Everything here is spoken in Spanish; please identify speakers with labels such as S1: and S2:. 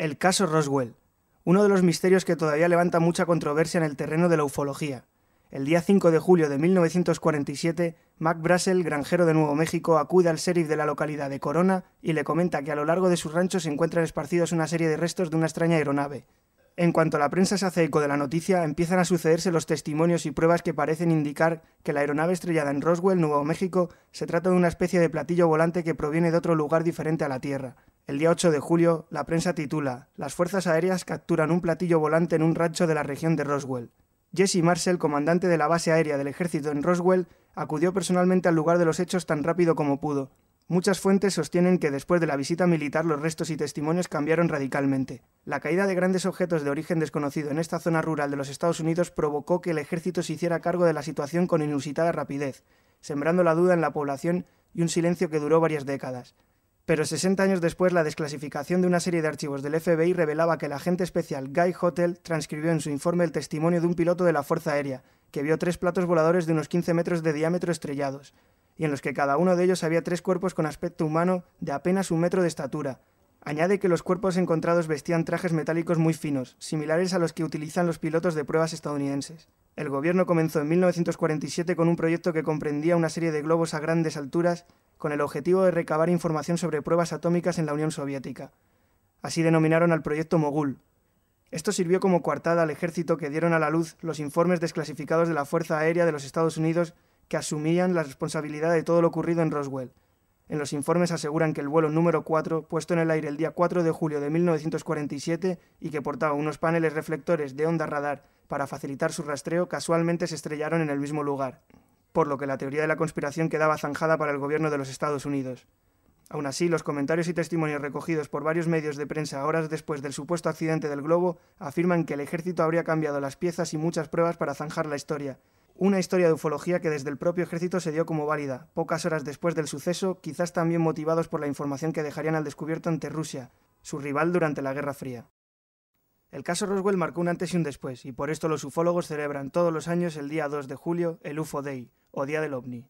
S1: El caso Roswell, uno de los misterios que todavía levanta mucha controversia en el terreno de la ufología. El día 5 de julio de 1947, Mac Brassell, granjero de Nuevo México, acude al sheriff de la localidad de Corona y le comenta que a lo largo de su rancho se encuentran esparcidos una serie de restos de una extraña aeronave. En cuanto la prensa se hace eco de la noticia, empiezan a sucederse los testimonios y pruebas que parecen indicar que la aeronave estrellada en Roswell, Nuevo México, se trata de una especie de platillo volante que proviene de otro lugar diferente a la Tierra. El día 8 de julio, la prensa titula Las fuerzas aéreas capturan un platillo volante en un rancho de la región de Roswell. Jesse Marshall, comandante de la base aérea del ejército en Roswell, acudió personalmente al lugar de los hechos tan rápido como pudo. Muchas fuentes sostienen que después de la visita militar los restos y testimonios cambiaron radicalmente. La caída de grandes objetos de origen desconocido en esta zona rural de los Estados Unidos provocó que el ejército se hiciera cargo de la situación con inusitada rapidez, sembrando la duda en la población y un silencio que duró varias décadas pero 60 años después la desclasificación de una serie de archivos del FBI revelaba que el agente especial Guy Hotel transcribió en su informe el testimonio de un piloto de la Fuerza Aérea, que vio tres platos voladores de unos 15 metros de diámetro estrellados, y en los que cada uno de ellos había tres cuerpos con aspecto humano de apenas un metro de estatura. Añade que los cuerpos encontrados vestían trajes metálicos muy finos, similares a los que utilizan los pilotos de pruebas estadounidenses. El gobierno comenzó en 1947 con un proyecto que comprendía una serie de globos a grandes alturas con el objetivo de recabar información sobre pruebas atómicas en la Unión Soviética. Así denominaron al proyecto Mogul. Esto sirvió como coartada al ejército que dieron a la luz los informes desclasificados de la Fuerza Aérea de los Estados Unidos que asumían la responsabilidad de todo lo ocurrido en Roswell. En los informes aseguran que el vuelo número 4, puesto en el aire el día 4 de julio de 1947 y que portaba unos paneles reflectores de onda radar para facilitar su rastreo, casualmente se estrellaron en el mismo lugar por lo que la teoría de la conspiración quedaba zanjada para el gobierno de los Estados Unidos. Aún así, los comentarios y testimonios recogidos por varios medios de prensa horas después del supuesto accidente del globo afirman que el ejército habría cambiado las piezas y muchas pruebas para zanjar la historia, una historia de ufología que desde el propio ejército se dio como válida, pocas horas después del suceso, quizás también motivados por la información que dejarían al descubierto ante Rusia, su rival durante la Guerra Fría. El caso Roswell marcó un antes y un después, y por esto los ufólogos celebran todos los años el día 2 de julio el UFO Day, o Día del OVNI.